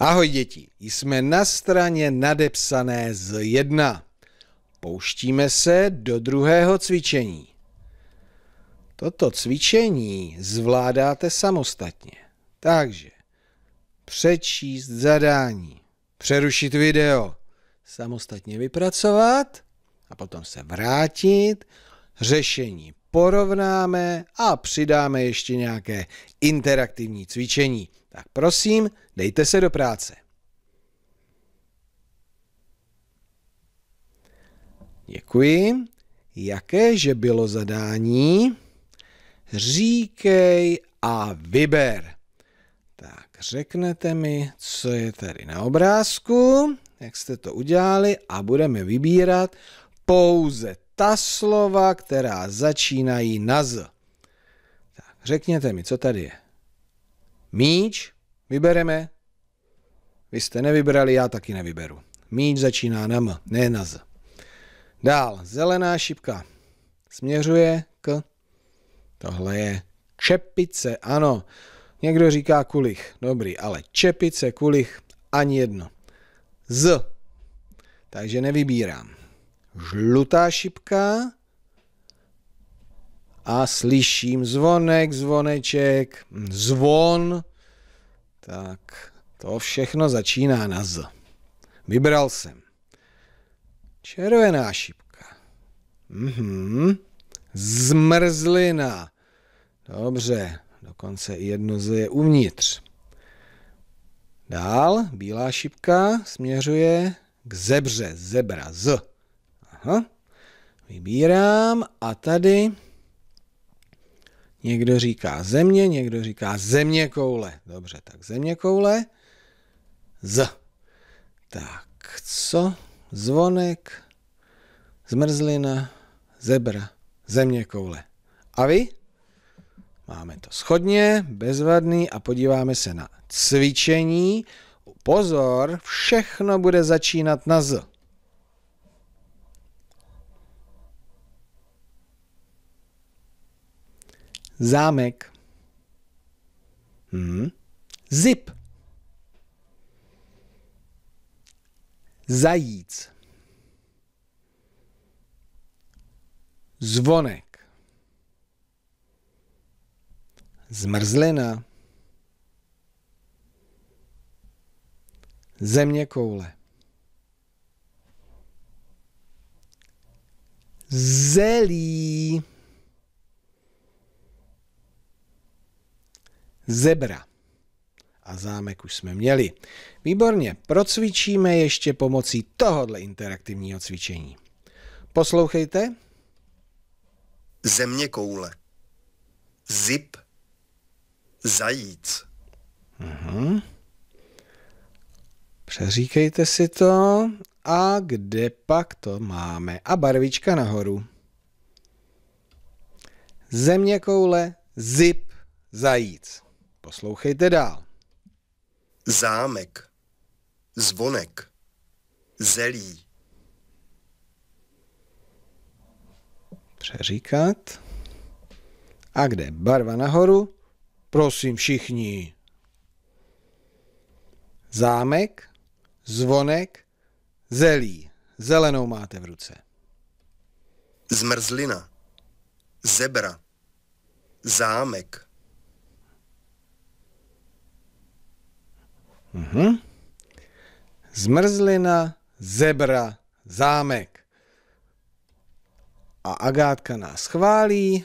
Ahoj děti, jsme na straně nadepsané z 1. Pouštíme se do druhého cvičení. Toto cvičení zvládáte samostatně. Takže přečíst zadání, přerušit video, samostatně vypracovat a potom se vrátit, řešení porovnáme a přidáme ještě nějaké interaktivní cvičení. Tak prosím, dejte se do práce. Děkuji. Jakéže bylo zadání? Říkej a vyber. Tak řeknete mi, co je tady na obrázku, jak jste to udělali a budeme vybírat pouze ta slova, která začínají na z. Tak řekněte mi, co tady je. Míč, Vybereme? Vy jste nevybrali, já taky nevyberu. Míč začíná na M, ne na Z. Dál, zelená šipka směřuje k... Tohle je čepice, ano. Někdo říká kulich, dobrý, ale čepice, kulich, ani jedno. Z. Takže nevybírám. Žlutá šipka a slyším zvonek, zvoneček, zvon. Tak to všechno začíná na Z. Vybral jsem. Červená šipka. Mhm. Zmrzlina. Dobře, dokonce i jedno Z je uvnitř. Dál bílá šipka směřuje k zebře, zebra, z. Aha. Vybírám a tady Někdo říká země, někdo říká země koule. Dobře, tak země koule. Z. Tak co? Zvonek, zmrzlina, zebra, země koule. A vy? Máme to schodně, bezvadný a podíváme se na cvičení. Pozor, všechno bude začínat na Z. zámek. Hmm. Zip. Zajíc. Zvonek. Zmrzlina. Země koule. Zelí. Zebra. A zámek už jsme měli. Výborně, procvičíme ještě pomocí tohohle interaktivního cvičení. Poslouchejte. Země koule. Zip. Zajíc. Mhm. Přeříkejte si to. A kde pak to máme? A barvička nahoru. Země koule, zip, zajíc. Poslouchejte dál. Zámek, zvonek, zelí. Přeříkat. A kde barva nahoru? Prosím všichni. Zámek, zvonek, zelí. Zelenou máte v ruce. Zmrzlina, zebra, zámek. Mm-hmm. Zmrzlina, zebra, zámek. A Agátka nás chválí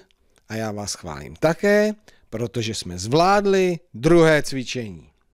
a já vás chválím také, protože jsme zvládli druhé cvičení.